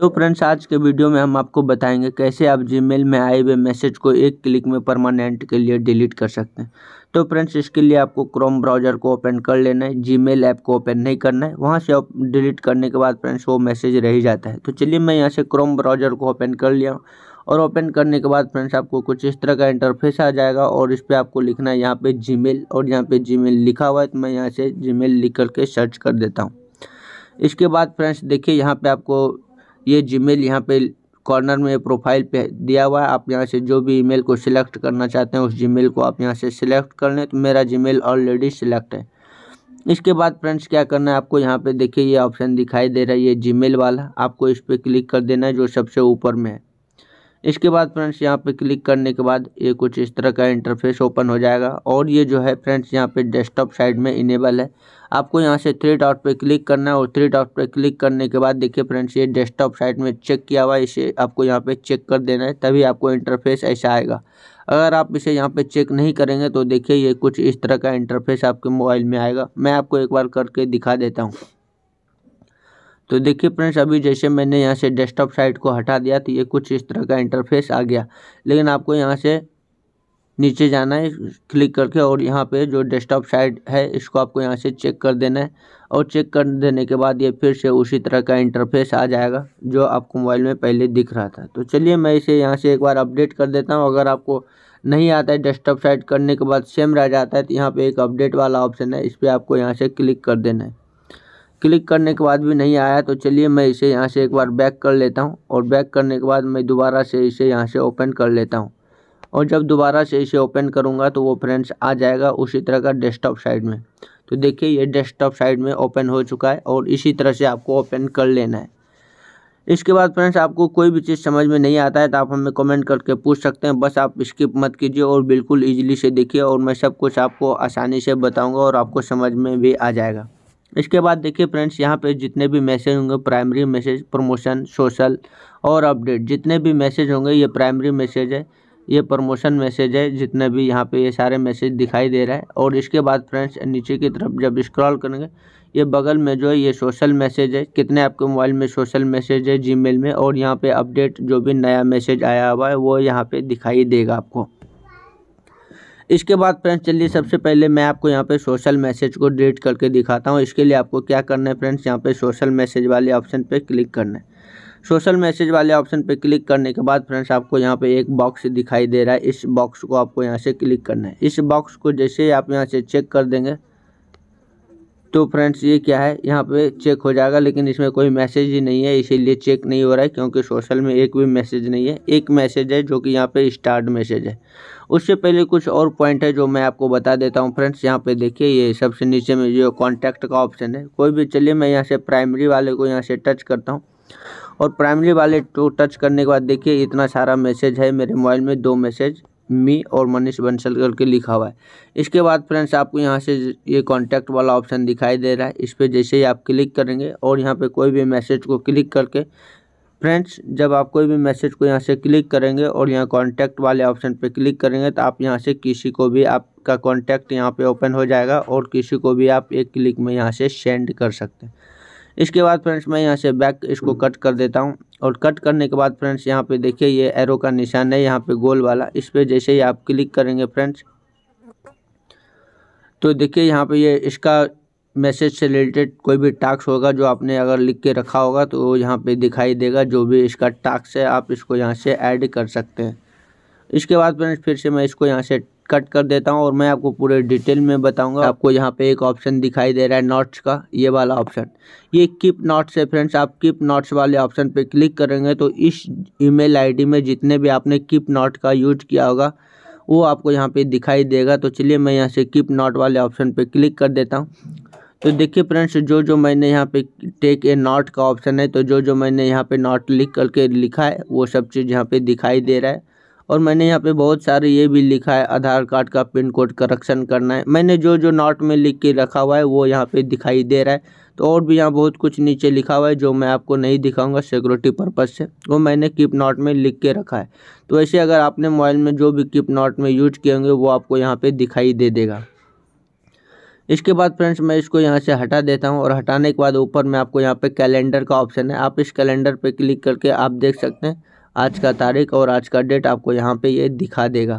तो फ्रेंड्स आज के वीडियो में हम आपको बताएंगे कैसे आप जीमेल में आए हुए मैसेज को एक क्लिक में परमानेंट के लिए डिलीट कर सकते हैं तो फ्रेंड्स इसके लिए आपको क्रोम ब्राउज़र को ओपन कर लेना है जीमेल ऐप को ओपन नहीं करना है वहाँ से डिलीट करने के बाद फ्रेंड्स वो मैसेज रह ही जाता है तो चलिए मैं यहाँ से क्रोम ब्राउज़र को ओपन कर लिया हूँ और ओपन करने के बाद फ्रेंड्स आपको कुछ इस तरह का इंटरफेस आ जाएगा और इस पर आपको लिखना है यहाँ पर जी और यहाँ पर जी लिखा हुआ है तो मैं यहाँ से जी लिख करके सर्च कर देता हूँ इसके बाद फ्रेंड्स देखिए यहाँ पे आपको ये जीमेल यहाँ पे कॉर्नर में प्रोफाइल पे दिया हुआ है आप यहाँ से जो भी ईमेल को सिलेक्ट करना चाहते हैं उस जीमेल को आप यहाँ से सिलेक्ट कर लें तो मेरा जीमेल ऑलरेडी सिलेक्ट है इसके बाद फ्रेंड्स क्या करना है आपको यहाँ पे देखिए ये ऑप्शन दिखाई दे रहा है ये जीमेल वाला आपको इस पर क्लिक कर देना है जो सबसे ऊपर में है इसके बाद फ्रेंड्स यहाँ पे क्लिक करने के बाद ये कुछ इस तरह का इंटरफेस ओपन हो जाएगा और ये जो है फ्रेंड्स यहाँ पे डेस्कटॉप साइड में इनेबल है आपको यहाँ से थ्री डॉट पे क्लिक करना है और थ्री डॉट पे क्लिक करने के बाद देखिए फ्रेंड्स ये डेस्कटॉप साइट में चेक किया हुआ है इसे आपको यहाँ पे चेक कर देना है तभी आपको इंटरफेस ऐसा आएगा अगर आप इसे यहाँ पे चेक नहीं करेंगे तो देखिए ये कुछ इस तरह का इंटरफेस आपके मोबाइल में आएगा मैं आपको एक बार करके दिखा देता हूँ तो देखिए फ्रेंड्स अभी जैसे मैंने यहाँ से डेस्कटॉप साइट को हटा दिया तो ये कुछ इस तरह का इंटरफेस आ गया लेकिन आपको यहाँ से नीचे जाना है क्लिक करके और यहाँ पे जो डेस्कटॉप साइड है इसको आपको यहाँ से चेक कर देना है और चेक कर देने के बाद ये फिर से उसी तरह का इंटरफेस आ जाएगा जो आपको मोबाइल में पहले दिख रहा था तो चलिए मैं इसे यहाँ से एक बार अपडेट कर देता हूँ अगर आपको नहीं आता है डेस्कटॉप साइड करने के बाद सेम रह जाता है तो यहाँ पर एक अपडेट वाला ऑप्शन है इस पर आपको यहाँ से क्लिक कर देना है क्लिक करने के बाद भी नहीं आया तो चलिए मैं इसे यहाँ से एक बार बैक कर लेता हूँ और बैक करने के बाद मैं दोबारा से इसे यहाँ से ओपन कर लेता हूँ और जब दोबारा से इसे ओपन करूँगा तो वो फ्रेंड्स आ जाएगा उसी तरह का डेस्कटॉप साइड में तो देखिए ये डेस्कटॉप साइड में ओपन हो चुका है और इसी तरह से आपको ओपन कर लेना है इसके बाद फ्रेंड्स आपको कोई भी चीज़ समझ में नहीं आता है तो आप हमें कमेंट करके पूछ सकते हैं बस आप स्किप मत कीजिए और बिल्कुल ईजिली से देखिए और मैं सब कुछ आपको आसानी से बताऊंगा और आपको समझ में भी आ जाएगा इसके बाद देखिए फ्रेंड्स यहाँ पे जितने भी मैसेज होंगे प्राइमरी मैसेज प्रमोशन सोशल और अपडेट जितने भी मैसेज होंगे ये प्राइमरी मैसेज है ये प्रमोशन मैसेज है जितने भी यहाँ पे ये सारे मैसेज दिखाई दे रहा है और इसके बाद फ्रेंड्स नीचे की तरफ जब स्क्रॉल करेंगे ये बगल में जो है ये सोशल मैसेज है कितने आपके मोबाइल में सोशल मैसेज है जीमेल में और यहाँ पे अपडेट जो भी नया मैसेज आया हुआ है वो यहाँ पे दिखाई देगा आपको इसके बाद फ्रेंड्स चलिए सबसे पहले मैं आपको यहाँ पे सोशल मैसेज को डिलीट करके दिखाता हूँ इसके लिए आपको क्या करना है फ्रेंड्स यहाँ पे सोशल मैसेज वाले ऑप्शन पे क्लिक करना है सोशल मैसेज वाले ऑप्शन पे क्लिक करने के बाद फ्रेंड्स आपको यहाँ पे एक बॉक्स दिखाई दे रहा है इस बॉक्स को आपको यहाँ से क्लिक करना है इस बॉक्स को जैसे आप यहाँ से चेक कर देंगे तो फ्रेंड्स ये क्या है यहाँ पे चेक हो जाएगा लेकिन इसमें कोई मैसेज ही नहीं है इसीलिए चेक नहीं हो रहा है क्योंकि सोशल में एक भी मैसेज नहीं है एक मैसेज है जो कि यहाँ पे स्टार्ट मैसेज है उससे पहले कुछ और पॉइंट है जो मैं आपको बता देता हूँ फ्रेंड्स यहाँ पे देखिए ये सबसे नीचे में जो कॉन्टैक्ट का ऑप्शन है कोई भी चलिए मैं यहाँ से प्राइमरी वाले को यहाँ से टच करता हूँ और प्राइमरी वाले को टच करने के बाद देखिए इतना सारा मैसेज है मेरे मोबाइल में दो मैसेज मी और मनीष बंसल करके लिखा हुआ है इसके बाद फ्रेंड्स आपको यहाँ से ये कॉन्टैक्ट वाला ऑप्शन दिखाई दे रहा है इस पर जैसे ही आप क्लिक करेंगे और यहाँ पर कोई भी मैसेज को क्लिक करके फ्रेंड्स जब आप कोई भी मैसेज को यहाँ से क्लिक करेंगे और यहाँ कॉन्टैक्ट वाले ऑप्शन पर क्लिक करेंगे तो आप यहाँ से किसी को भी आपका कॉन्टैक्ट यहाँ पे ओपन हो जाएगा और किसी को भी आप एक क्लिक में यहाँ से सेंड कर सकते हैं इसके बाद फ्रेंड्स मैं यहाँ से बैक इसको कट कर देता हूँ और कट करने के बाद फ्रेंड्स यहाँ पे देखिए ये एरो का निशान है यहाँ पे गोल वाला इस पर जैसे ही आप क्लिक करेंगे फ्रेंड्स तो देखिए यहाँ पे ये इसका मैसेज से रिलेटेड कोई भी टास्क होगा जो आपने अगर लिख के रखा होगा तो वो यहाँ पर दिखाई देगा जो भी इसका टास्क है आप इसको यहाँ से ऐड कर सकते हैं इसके बाद फ्रेंड्स फिर से मैं इसको यहाँ से कट कर देता हूँ और मैं आपको पूरे डिटेल में बताऊंगा आपको यहाँ पे एक ऑप्शन दिखाई दे रहा है नोट्स का ये वाला ऑप्शन ये किप नोट्स है फ्रेंड्स आप किप नोट्स वाले ऑप्शन पे क्लिक करेंगे तो इस ईमेल आईडी में जितने भी आपने किप नोट का यूज किया होगा वो आपको यहाँ पे दिखाई देगा तो चलिए मैं यहाँ से किप नोट वाले ऑप्शन पर क्लिक कर देता हूँ तो देखिए फ्रेंड्स जो जो मैंने यहाँ पे टेक ए नॉट का ऑप्शन है तो जो जो मैंने यहाँ पे नॉट लिख करके लिखा है वो सब चीज़ यहाँ पे दिखाई दे रहा है और मैंने यहाँ पे बहुत सारे ये भी लिखा है आधार कार्ड का पिन कोड करेक्शन करना है मैंने जो जो नोट में लिख के रखा हुआ है वो यहाँ पे दिखाई दे रहा है तो और भी यहाँ बहुत कुछ नीचे लिखा हुआ है जो मैं आपको नहीं दिखाऊंगा सिक्योरिटी पर्पज़ से वो मैंने कीप नोट में लिख के रखा है तो वैसे अगर आपने मोबाइल में जो भी कीप नोट में यूज किए होंगे वो आपको यहाँ पर दिखाई दे देगा इसके बाद फ्रेंड्स मैं इसको यहाँ से हटा देता हूँ और हटाने के बाद ऊपर में आपको यहाँ पे कैलेंडर का ऑप्शन है आप इस कैलेंडर पे क्लिक करके आप देख सकते हैं आज का तारीख और आज का डेट आपको यहाँ पे ये दिखा देगा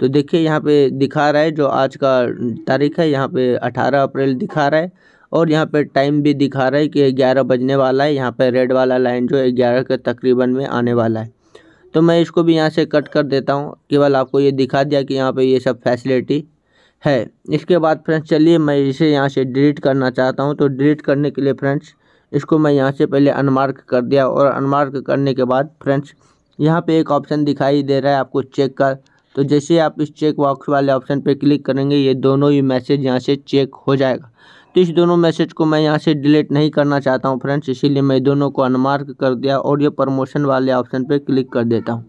तो देखिए यहाँ पे दिखा रहा है जो आज का तारीख है यहाँ पे 18 अप्रैल दिखा रहा है और यहाँ पे टाइम भी दिखा रहा है कि ग्यारह बजने वाला है यहाँ पे रेड वाला लाइन जो है ग्यारह के तकरीबन में आने वाला है तो मैं इसको भी यहाँ से कट कर देता हूँ केवल आपको ये दिखा दिया कि यहाँ पर ये सब फैसिलिटी है इसके बाद फ्रेंड्स चलिए मैं इसे यहाँ से डिलीट करना चाहता हूँ तो डिलीट करने के लिए फ्रेंड्स इसको मैं यहाँ से पहले अनमार्क कर दिया और अनमार्क करने के बाद फ्रेंड्स यहाँ पे एक ऑप्शन दिखाई दे रहा है आपको चेक का तो जैसे आप इस चेक बॉक्स वाले ऑप्शन पे क्लिक करेंगे ये दोनों ही मैसेज यहाँ से चेक हो जाएगा तो इस दोनों मैसेज को मैं यहाँ से डिलीट नहीं करना चाहता हूँ फ्रेंड्स इसीलिए मैं दोनों को अनमार्क कर दिया और ये प्रमोशन वाले ऑप्शन पर क्लिक कर देता हूँ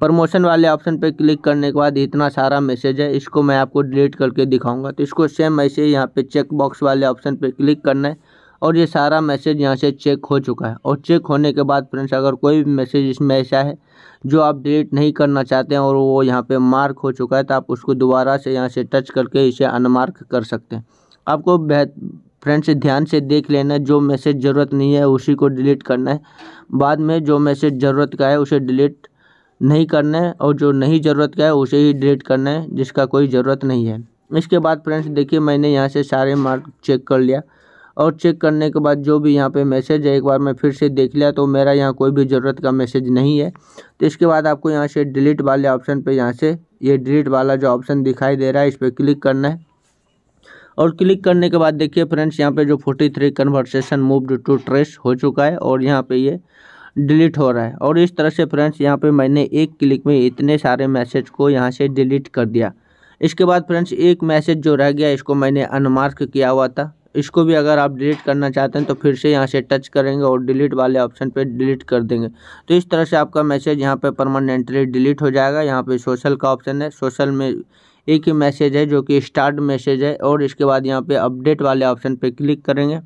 प्रमोशन वाले ऑप्शन पर क्लिक करने के बाद इतना सारा मैसेज है इसको मैं आपको डिलीट करके दिखाऊंगा तो इसको सेम ऐसे यहाँ पे चेक बॉक्स वाले ऑप्शन पर क्लिक करना है और ये सारा मैसेज यहाँ से चेक हो चुका है और चेक होने के बाद फ्रेंड्स अगर कोई भी मैसेज इसमें ऐसा है जो आप डिलीट नहीं करना चाहते हैं और वो यहाँ पे मार्क हो चुका है तो आप उसको दोबारा से यहाँ से टच करके इसे अनमार्क कर सकते हैं आपको बेहद फ्रेंड्स ध्यान से देख लेना जो मैसेज ज़रूरत नहीं है उसी को डिलीट करना है बाद में जो मैसेज ज़रूरत का है उसे डिलीट नहीं करना है और जो नहीं ज़रूरत का है उसे ही डिलीट करना है जिसका कोई ज़रूरत नहीं है इसके बाद फ्रेंड्स देखिए मैंने यहाँ से सारे मार्क चेक कर लिया और चेक करने के बाद जो भी यहाँ पे मैसेज है एक बार मैं फिर से देख लिया तो मेरा यहाँ कोई भी ज़रूरत का मैसेज नहीं है तो इसके बाद आपको यहाँ से डिलीट वाले ऑप्शन पर यहाँ से ये डिलीट वाला जो ऑप्शन दिखाई दे रहा है इस पर क्लिक करना है और क्लिक करने के बाद देखिए फ्रेंड्स यहाँ पे जो forty three conversation moved to trash हो चुका है और यहाँ पे ये डिलीट हो रहा है और इस तरह से फ्रेंड्स यहाँ पे मैंने एक क्लिक में इतने सारे मैसेज को यहाँ से डिलीट कर दिया इसके बाद फ्रेंड्स एक मैसेज जो रह गया इसको मैंने अनमार्क किया हुआ था इसको भी अगर आप डिलीट करना चाहते हैं तो फिर से यहाँ से टच करेंगे और डिलीट वाले ऑप्शन पे डिलीट कर देंगे तो इस तरह से आपका मैसेज यहाँ पे परमानेंटली डिलीट हो जाएगा यहाँ पे सोशल का ऑप्शन है सोशल में एक ही मैसेज है जो कि स्टार्ट मैसेज है और इसके बाद यहाँ पे अपडेट वाले ऑप्शन पे क्लिक करेंगे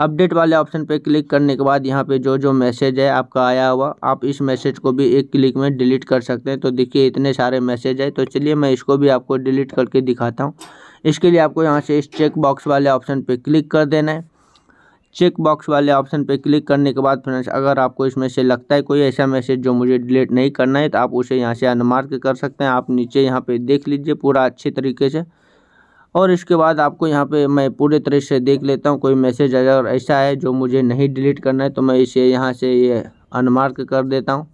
अपडेट वाले ऑप्शन पर क्लिक करने के बाद यहाँ पर जो जो मैसेज है आपका आया हुआ आप इस मैसेज को भी एक क्लिक में डिलीट कर सकते हैं तो देखिए इतने सारे मैसेज है तो चलिए मैं इसको भी आपको डिलीट करके दिखाता हूँ इसके लिए आपको यहाँ से इस चेक बॉक्स वाले ऑप्शन पर क्लिक कर देना है चेक बॉक्स वाले ऑप्शन पर क्लिक करने के बाद फ्रेंड्स अगर आपको इसमें से लगता है कोई ऐसा मैसेज जो मुझे डिलीट नहीं करना है तो आप उसे यहाँ से अनमार्क कर सकते हैं आप नीचे यहाँ पर देख लीजिए पूरा अच्छे तरीके से और इसके बाद आपको यहाँ पे मैं पूरे तरह से देख लेता हूँ कोई मैसेज अगर ऐसा है जो मुझे नहीं डिलीट करना है तो मैं इसे यहाँ से ये यह अनमार्क कर देता हूँ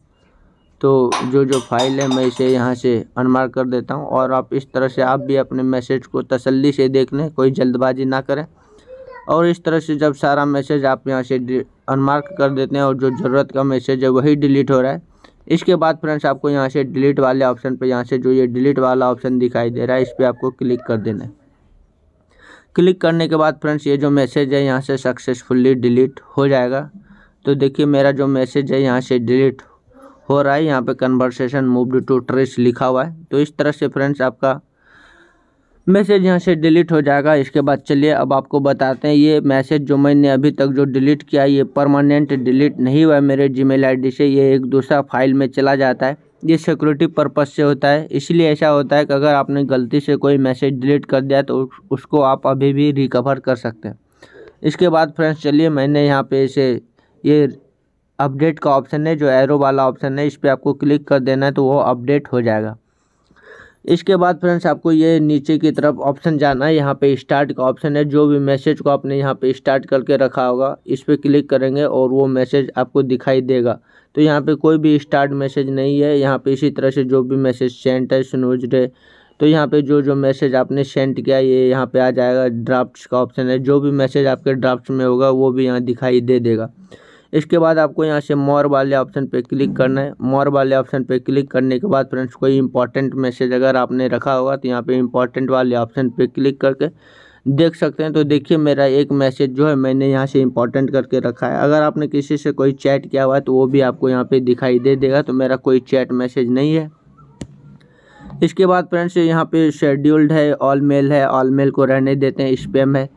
तो जो जो फाइल है मैं इसे यहाँ से अनमार्क कर देता हूँ और आप इस तरह से आप भी अपने मैसेज को तसल्ली से देख लें कोई जल्दबाजी ना करें और इस तरह से जब सारा मैसेज आप यहाँ से अनमार्क कर देते हैं और जो ज़रूरत का मैसेज है वही डिलीट हो रहा है इसके बाद फ्रेंड्स आपको यहाँ से डिलीट वाले ऑप्शन पर यहाँ से जो ये डिलीट वाला ऑप्शन दिखाई दे रहा है इस पर आपको क्लिक कर देना है क्लिक करने के बाद फ्रेंड्स ये जो मैसेज है यहाँ से सक्सेसफुली डिलीट हो जाएगा तो देखिए मेरा जो मैसेज है यहाँ से डिलीट हो रहा है यहाँ पे कन्वर्सेशन मूव्ड टू ट्रेस लिखा हुआ है तो इस तरह से फ्रेंड्स आपका मैसेज यहाँ से डिलीट हो जाएगा इसके बाद चलिए अब आपको बताते हैं ये मैसेज जो मैंने अभी तक जो डिलीट किया ये परमानेंट डिलीट नहीं हुआ है मेरे जी मेल से ये एक दूसरा फाइल में चला जाता है ये सिक्योरिटी पर्पज़ से होता है इसलिए ऐसा होता है कि अगर आपने गलती से कोई मैसेज डिलीट कर दिया तो उसको आप अभी भी रिकवर कर सकते हैं इसके बाद फ्रेंड्स चलिए मैंने यहाँ पे इसे ये अपडेट का ऑप्शन है जो एरो वाला ऑप्शन है इस पर आपको क्लिक कर देना है तो वो अपडेट हो जाएगा इसके बाद फ्रेंड्स आपको ये नीचे की तरफ ऑप्शन जाना है यहाँ पे स्टार्ट का ऑप्शन है जो भी मैसेज को आपने यहाँ पे स्टार्ट करके रखा होगा इस पर क्लिक करेंगे और वो मैसेज आपको दिखाई देगा तो यहाँ पे कोई भी स्टार्ट मैसेज नहीं है यहाँ पे इसी तरह से जो भी मैसेज सेंट है स्नोज है तो यहाँ पर जो जो मैसेज आपने सेंड किया ये यहाँ पर आ जाएगा ड्राफ्ट का ऑप्शन है जो भी मैसेज आपके ड्राफ्ट में होगा वो भी यहाँ दिखाई दे देगा इसके बाद आपको यहाँ से मोर वाले ऑप्शन पे क्लिक करना है मोर वाले ऑप्शन पे क्लिक करने के बाद फ्रेंड्स कोई इंपॉर्टेंट मैसेज अगर आपने रखा होगा तो यहाँ पे इंपॉर्टेंट वाले ऑप्शन पे क्लिक करके देख सकते हैं तो देखिए मेरा एक मैसेज जो है मैंने यहाँ से इंपॉर्टेंट करके रखा है अगर आपने किसी से कोई चैट किया हुआ है तो वो भी आपको यहाँ पर दिखाई दे देगा तो मेरा कोई चैट मैसेज नहीं है इसके बाद फ्रेंड्स यहाँ पे शेड्यूल्ड है ऑल मेल है ऑल मेल को रहने देते हैं स्पेम है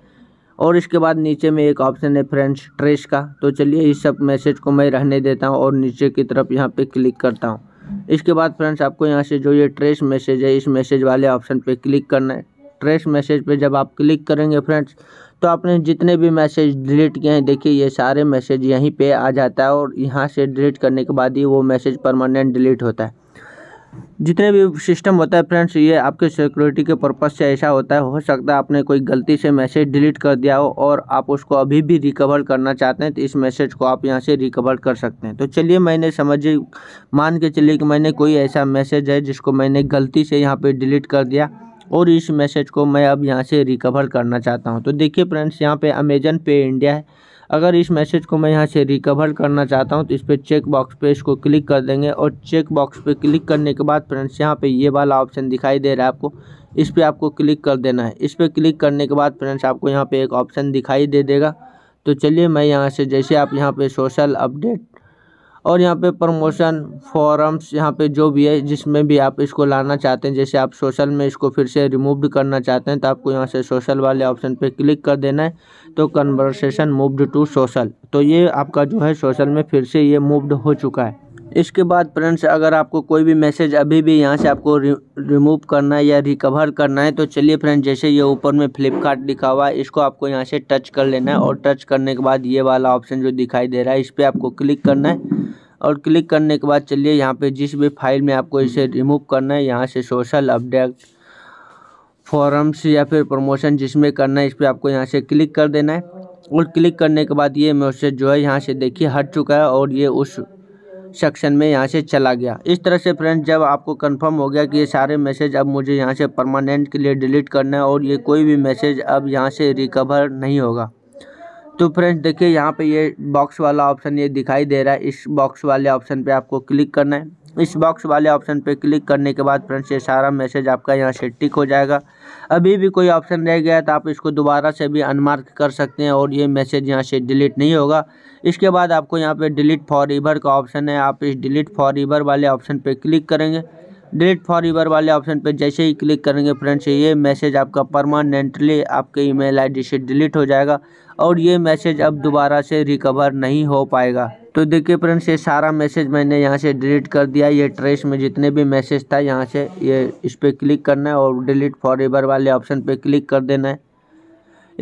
और इसके बाद नीचे में एक ऑप्शन है फ्रेंड्स ट्रेस का तो चलिए इस सब मैसेज को मैं रहने देता हूँ और नीचे की तरफ यहाँ पे क्लिक करता हूँ इसके बाद फ्रेंड्स आपको यहाँ से जो ये ट्रेस मैसेज है इस मैसेज वाले ऑप्शन पर क्लिक करना है ट्रेस मैसेज पर जब आप क्लिक करेंगे फ्रेंड्स तो आपने जितने भी मैसेज डिलीट किए हैं देखिए ये सारे मैसेज यहीं पे आ जाता है और यहाँ से डिलीट करने के बाद ही वो मैसेज परमानेंट डिलीट होता है जितने भी सिस्टम होता है फ्रेंड्स ये आपके सिक्योरिटी के पर्पज़ से ऐसा होता है हो सकता है आपने कोई गलती से मैसेज डिलीट कर दिया हो और आप उसको अभी भी रिकवर करना चाहते हैं तो इस मैसेज को आप यहाँ से रिकवर कर सकते हैं तो चलिए मैंने समझ मान के चलिए कि मैंने कोई ऐसा मैसेज है जिसको मैंने गलती से यहाँ पर डिलीट कर दिया और इस मैसेज को मैं अब यहाँ से रिकवर करना चाहता हूँ तो देखिए फ्रेंड्स यहाँ पर अमेजन पे इंडिया है अगर इस मैसेज को मैं यहाँ से रिकवर करना चाहता हूँ तो इस पर चेक बॉक्स पे इसको क्लिक कर देंगे और चेक बॉक्स पे क्लिक करने के बाद फ्रेंड्स यहाँ पे ये वाला ऑप्शन दिखाई दे रहा है आपको इस पर आपको क्लिक कर देना है इस पर क्लिक करने के बाद फ्रेंड्स आपको यहाँ पर एक ऑप्शन दिखाई दे देगा तो चलिए मैं यहाँ से जैसे आप यहाँ पर सोशल अपडेट और यहाँ पे प्रमोशन फॉरम्स यहाँ पे जो भी है जिसमें भी आप इसको लाना चाहते हैं जैसे आप सोशल में इसको फिर से रिमूव्ड करना चाहते हैं तो आपको यहाँ से सोशल वाले ऑप्शन पे क्लिक कर देना है तो कन्वर्सेशन मूव्ड टू सोशल तो ये आपका जो है सोशल में फिर से ये मूव्ड हो चुका है इसके बाद फ्रेंड्स अगर आपको कोई भी मैसेज अभी भी यहाँ से आपको रिमूव करना है या रिकवर करना है तो चलिए फ्रेंड्स जैसे ये ऊपर में फ्लिपकार्ट लिखा हुआ है इसको आपको यहाँ से टच कर लेना है और टच करने के बाद ये वाला ऑप्शन जो दिखाई दे रहा है इस पर आपको क्लिक करना है और क्लिक करने के बाद चलिए यहाँ पर जिस भी फाइल में आपको इसे रिमूव करना है यहाँ से सोशल अपडेट फॉरम्स या फिर प्रमोशन जिसमें करना है इस पर आपको यहाँ से क्लिक कर देना है और क्लिक करने के बाद ये मैसेज जो है यहाँ से देखिए हट चुका है और ये उस सेक्शन में यहाँ से चला गया इस तरह से फ्रेंड्स जब आपको कंफर्म हो गया कि ये सारे मैसेज अब मुझे यहाँ से परमानेंट के लिए डिलीट करना है और ये कोई भी मैसेज अब यहाँ से रिकवर नहीं होगा तो फ्रेंड्स देखिए यहाँ पे ये बॉक्स वाला ऑप्शन ये दिखाई दे रहा है इस बॉक्स वाले ऑप्शन पे आपको क्लिक करना है इस बॉक्स वाले ऑप्शन पे क्लिक करने के बाद फ्रेंड्स ये सारा मैसेज आपका यहाँ से टिक हो जाएगा अभी भी कोई ऑप्शन रह गया तो आप इसको दोबारा से भी अनमार्क कर सकते हैं और ये मैसेज यहाँ से डिलीट नहीं होगा इसके बाद आपको यहाँ पे डिलीट फॉर ईवर का ऑप्शन है आप इस डिलीट फॉर ईवर वाले ऑप्शन पे क्लिक करेंगे डिलीट फॉर ईवर वाले ऑप्शन पे जैसे ही क्लिक करेंगे फ्रेंड्स ये मैसेज आपका परमानेंटली आपके ईमेल आईडी से डिलीट हो जाएगा और ये मैसेज अब दोबारा से रिकवर नहीं हो पाएगा तो देखिए फ्रेंड्स ये सारा मैसेज मैंने यहाँ से डिलीट कर दिया ये ट्रेस में जितने भी मैसेज था यहाँ से ये इस पर क्लिक करना है और डिलीट फॉर एवर वाले ऑप्शन पे क्लिक कर देना है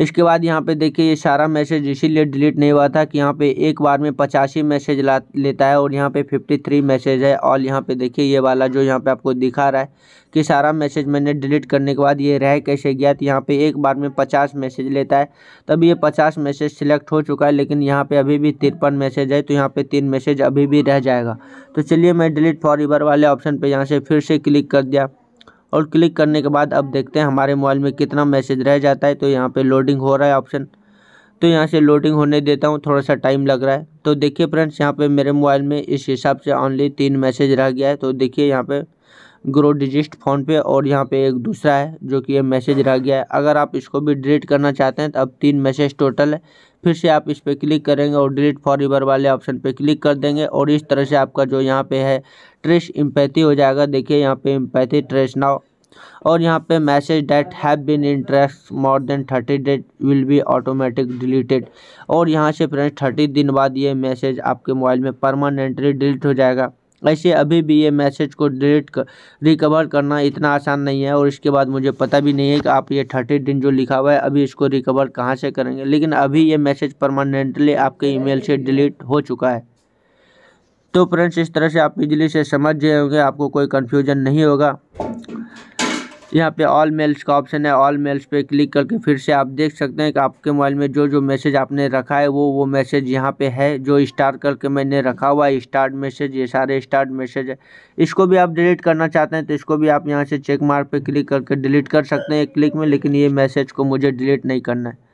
इसके बाद यहाँ पे देखिए ये सारा मैसेज इसीलिए डिलीट नहीं हुआ था कि यहाँ पे एक बार में पचासी मैसेज ला लेता है और यहाँ पे फिफ्टी थ्री मैसेज है और यहाँ पे देखिए ये वाला जो यहाँ पे आपको दिखा रहा है कि सारा मैसेज मैंने डिलीट करने के बाद ये रह कैसे गया तो यहाँ पे एक बार में पचास मैसेज लेता है तब ये पचास मैसेज सिलेक्ट हो चुका है लेकिन यहाँ पे अभी भी तिरपन मैसेज है तो यहाँ पे तीन मैसेज अभी भी रह जाएगा तो चलिए मैं डिलीट फॉर वाले ऑप्शन पर यहाँ से फिर से क्लिक कर दिया और क्लिक करने के बाद अब देखते हैं हमारे मोबाइल में कितना मैसेज रह जाता है तो यहाँ पे लोडिंग हो रहा है ऑप्शन तो यहाँ से लोडिंग होने देता हूँ थोड़ा सा टाइम लग रहा है तो देखिए फ्रेंड्स यहाँ पे मेरे मोबाइल में इस हिसाब से ऑनली तीन मैसेज रह गया है तो देखिए यहाँ पे ग्रो डिजिस्ट फ़ोन पे और यहाँ पे एक दूसरा है जो कि ये मैसेज रह गया है अगर आप इसको भी डिलीट करना चाहते हैं तो अब तीन मैसेज टोटल है फिर से आप इस पर क्लिक करेंगे और डिलीट फॉर वाले ऑप्शन पे क्लिक कर देंगे और इस तरह से आपका जो यहाँ पे है ट्रेस एम्पैथी हो जाएगा देखिए यहाँ पे एम्पैथी ट्रेस नाउ और यहाँ पे message that have been in trash more than thirty days will be automatic deleted और यहाँ से फ्रेंड्स थर्टी दिन बाद ये मैसेज आपके मोबाइल में परमानेंटली डिलीट हो जाएगा ऐसे अभी भी ये मैसेज को डिलीट कर रिकवर करना इतना आसान नहीं है और इसके बाद मुझे पता भी नहीं है कि आप ये थर्टी दिन जो लिखा हुआ है अभी इसको रिकवर कहाँ से करेंगे लेकिन अभी ये मैसेज परमानेंटली आपके ईमेल से डिलीट हो चुका है तो फ्रेंड्स इस तरह से आप इजीली से समझ गए होंगे आपको कोई कन्फ्यूजन नहीं होगा यहाँ पे ऑल मेल्स का ऑप्शन है ऑल मेल्स पे क्लिक करके फिर से आप देख सकते हैं कि आपके मोबाइल में जो जो मैसेज आपने रखा है वो वो मैसेज यहाँ पे है जो स्टार करके मैंने रखा हुआ है स्टार्ट मैसेज ये सारे स्टार्ट मैसेज है इसको भी आप डिलीट करना चाहते हैं तो इसको भी आप यहाँ से चेक मार्क पे क्लिक करके डिलीट कर सकते हैं क्लिक में लेकिन ये मैसेज को मुझे डिलीट नहीं करना है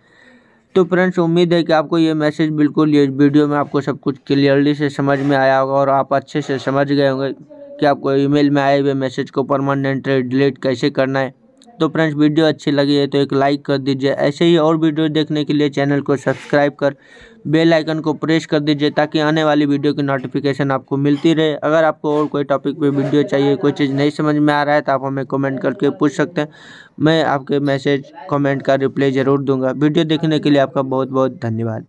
तो फ्रेंड्स उम्मीद है कि आपको ये मैसेज बिल्कुल ये वीडियो में आपको सब कुछ क्लियरली से समझ में आया होगा और आप अच्छे से समझ गए होंगे कि आपको ईमेल में आए हुए मैसेज को परमानेंट डिलीट कैसे करना है तो फ्रेंड्स वीडियो अच्छी लगी है तो एक लाइक कर दीजिए ऐसे ही और वीडियो देखने के लिए चैनल को सब्सक्राइब कर बेल आइकन को प्रेस कर दीजिए ताकि आने वाली वीडियो की नोटिफिकेशन आपको मिलती रहे अगर आपको और कोई टॉपिक पे वीडियो चाहिए कोई चीज़ नहीं समझ में आ रहा है तो आप हमें कमेंट करके पूछ सकते हैं मैं आपके मैसेज कमेंट का रिप्लाई ज़रूर दूंगा वीडियो देखने के लिए आपका बहुत बहुत धन्यवाद